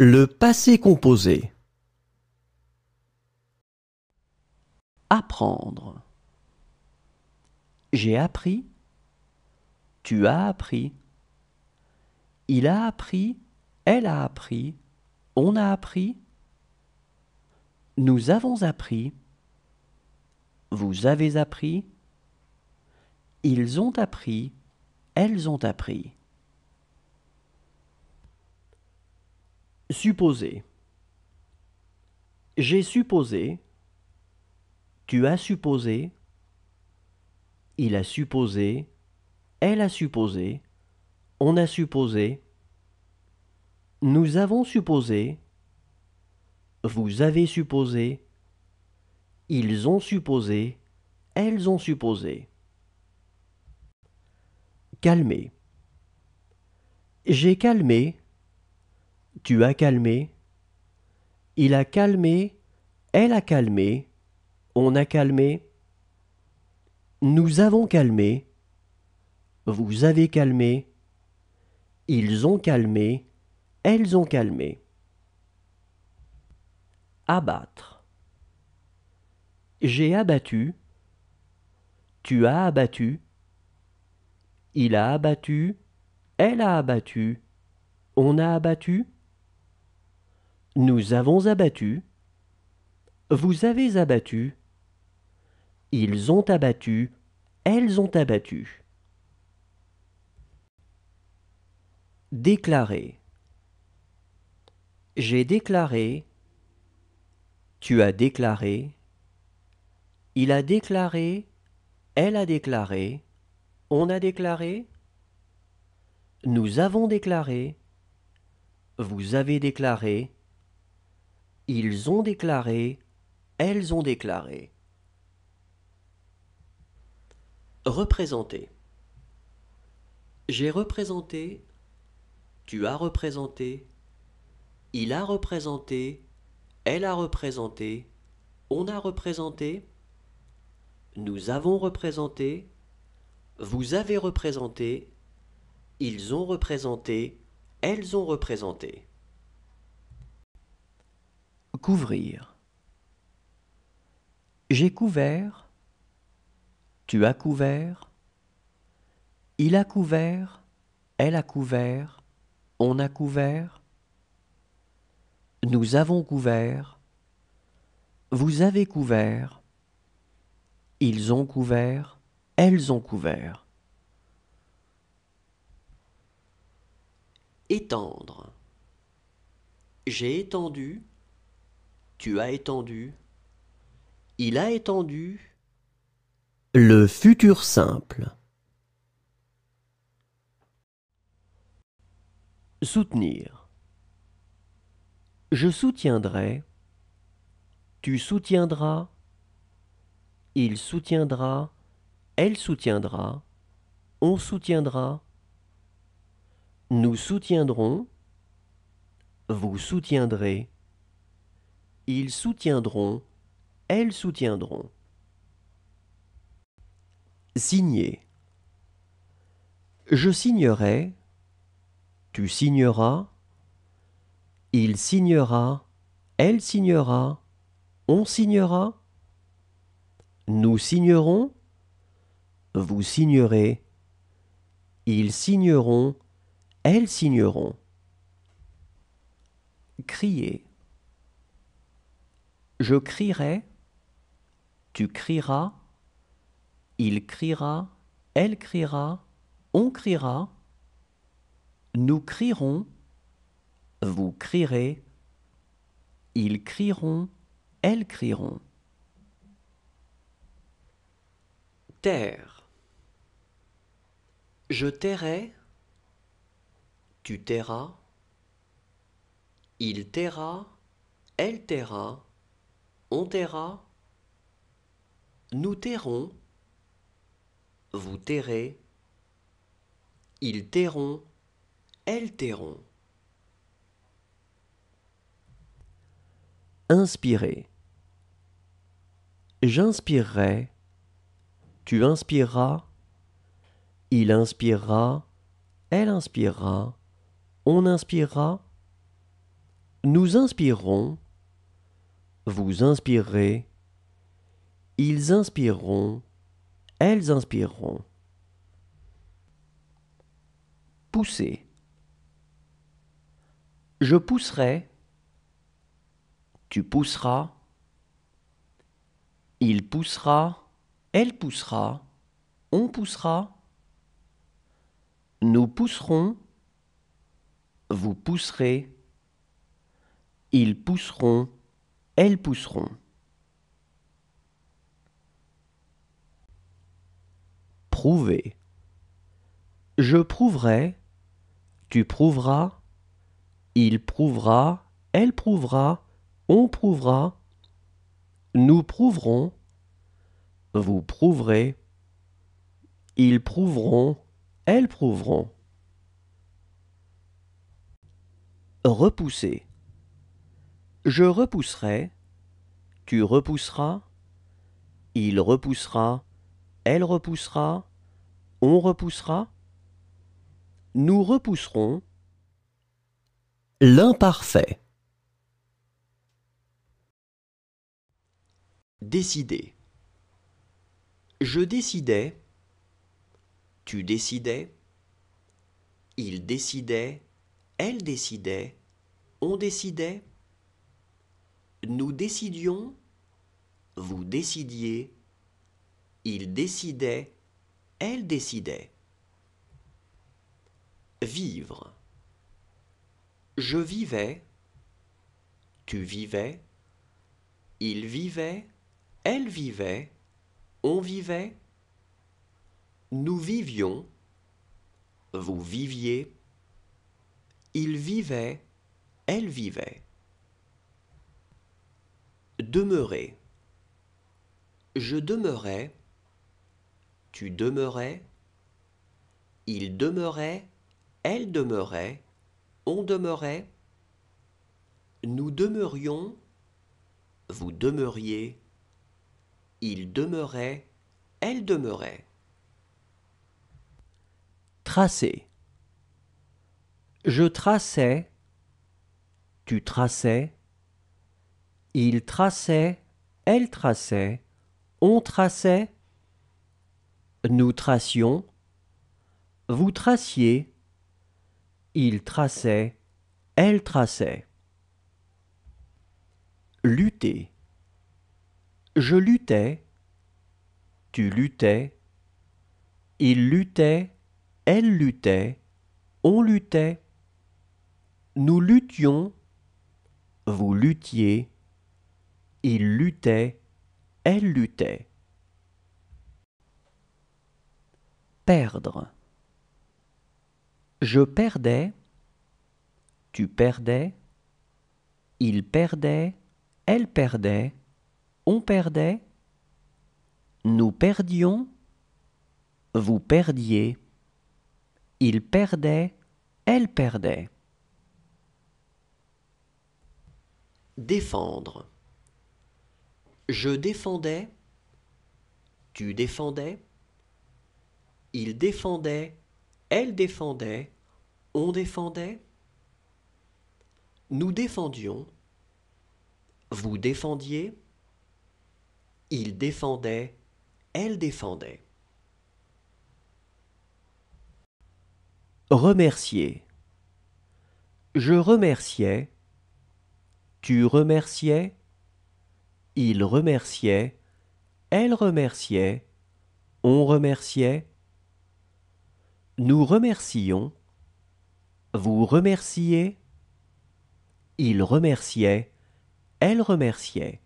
Le passé composé. Apprendre. J'ai appris. Tu as appris. Il a appris. Elle a appris. On a appris. Nous avons appris. Vous avez appris. Ils ont appris. Elles ont appris. Supposer. J'ai supposé. Tu as supposé. Il a supposé. Elle a supposé. On a supposé. Nous avons supposé. Vous avez supposé. Ils ont supposé. Elles ont supposé. Calmer. J'ai calmé. Tu as calmé. Il a calmé. Elle a calmé. On a calmé. Nous avons calmé. Vous avez calmé. Ils ont calmé. Elles ont calmé. Abattre. J'ai abattu. Tu as abattu. Il a abattu. Elle a abattu. On a abattu. Nous avons abattu. Vous avez abattu. Ils ont abattu. Elles ont abattu. Déclarer. J'ai déclaré. Tu as déclaré. Il a déclaré. Elle a déclaré. On a déclaré. Nous avons déclaré. Vous avez déclaré. Ils ont déclaré, elles ont déclaré. Représenter. J'ai représenté, tu as représenté, il a représenté, elle a représenté, on a représenté, nous avons représenté, vous avez représenté, ils ont représenté, elles ont représenté. Couvrir. J'ai couvert, tu as couvert, il a couvert, elle a couvert, on a couvert, nous avons couvert, vous avez couvert, ils ont couvert, elles ont couvert. Étendre. J'ai étendu, tu as étendu. Il a étendu. Le futur simple. Soutenir. Je soutiendrai. Tu soutiendras. Il soutiendra. Elle soutiendra. On soutiendra. Nous soutiendrons. Vous soutiendrez. Ils soutiendront, elles soutiendront. Signer. Je signerai, tu signeras, il signera, elle signera, on signera, nous signerons, vous signerez, ils signeront, elles signeront. Crier. Je crierai, tu crieras, il criera, elle criera, on criera, nous crierons, vous crierez, ils crieront, elles crieront. Terre. Je tairai, tu tairas, il taira, elle taira, on taira. Nous tairons. Vous tairez. Ils tairont. Elles tairont. Inspirer. J'inspirerai. Tu inspireras. Il inspirera. Elle inspirera. On inspirera. Nous inspirons vous inspirerez, ils inspireront, elles inspireront. Pousser. Je pousserai, tu pousseras, il poussera, elle poussera, on poussera, nous pousserons, vous pousserez, ils pousseront, elles pousseront. Prouver. Je prouverai, tu prouveras, il prouvera, elle prouvera, on prouvera, nous prouverons, vous prouverez, ils prouveront, elles prouveront. Repousser. Je repousserai, tu repousseras, il repoussera, elle repoussera, on repoussera, nous repousserons. L'imparfait. Décider. Je décidais, tu décidais, il décidait, elle décidait, on décidait, nous décidions, vous décidiez, il décidait, elle décidait. Vivre. Je vivais, tu vivais, il vivait, elle vivait, on vivait, nous vivions, vous viviez, il vivait, elle vivait. Demeurer. Je demeurais. Tu demeurais. Il demeurait. Elle demeurait. On demeurait. Nous demeurions. Vous demeuriez. Il demeurait. Elle demeurait. Tracer. Je traçais. Tu traçais. Il traçait, elle traçait, on traçait, nous tracions, vous traciez, il traçait, elle traçait. Lutter. Je luttais, tu luttais, il luttait, elle luttait, on luttait. Nous luttions, vous luttiez, il luttait, elle luttait. Perdre. Je perdais, tu perdais, il perdait, elle perdait, on perdait, nous perdions, vous perdiez, il perdait, elle perdait. Défendre. Je défendais, tu défendais, il défendait, elle défendait, on défendait, nous défendions, vous défendiez, il défendait, elle défendait. Remercier. Je remerciais, tu remerciais, il remerciait, elle remerciait, on remerciait. Nous remercions, vous remerciez. Il remerciait, elle remerciait.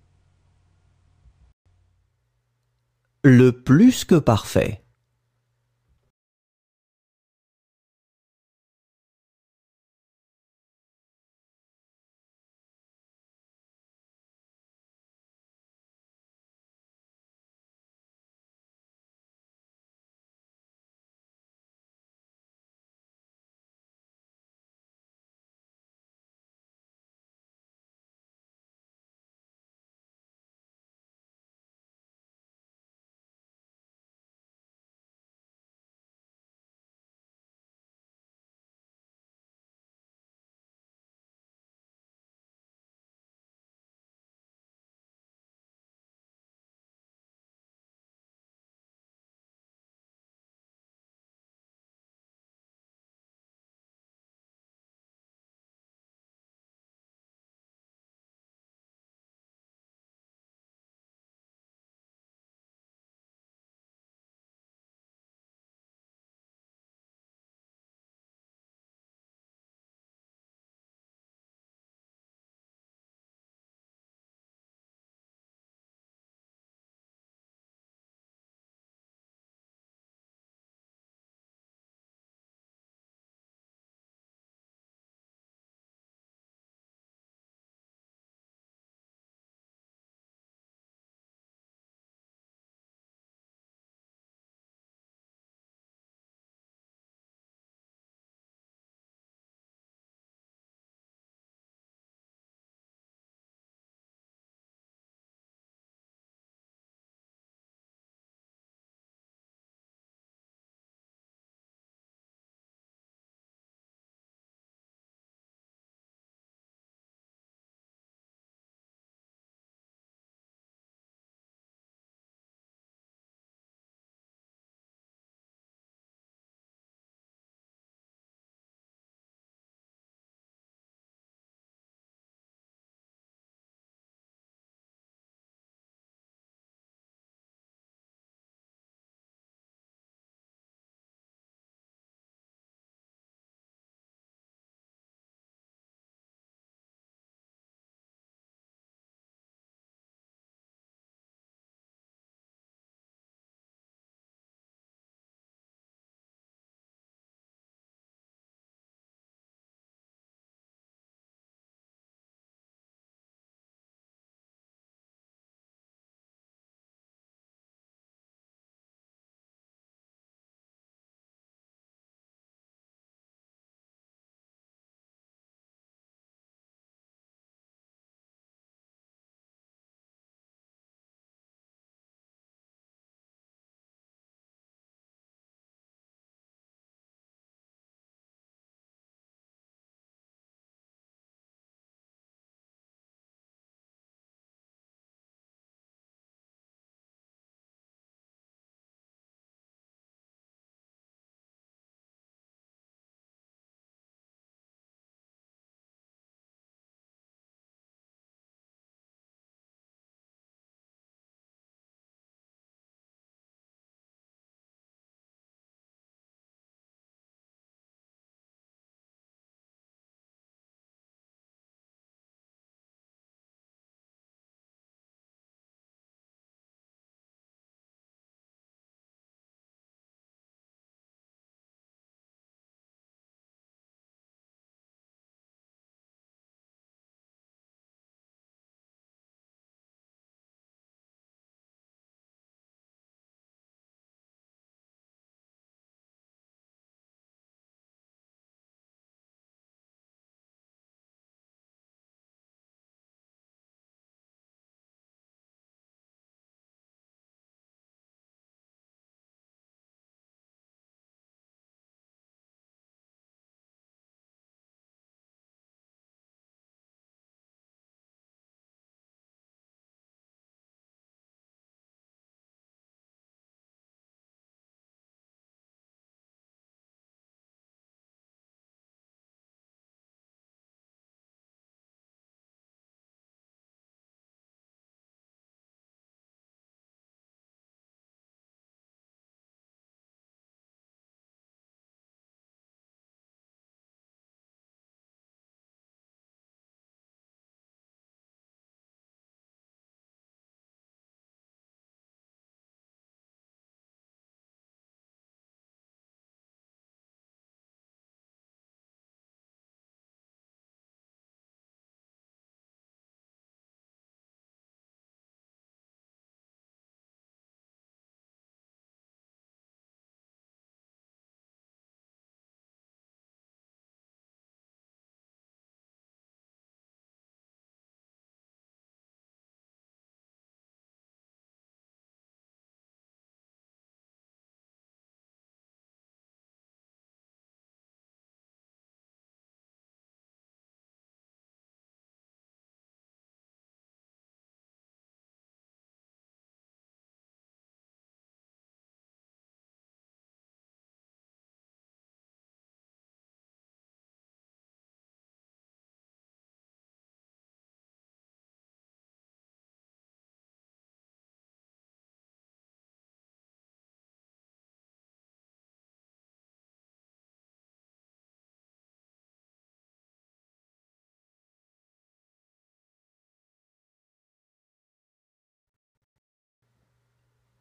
Le plus que parfait.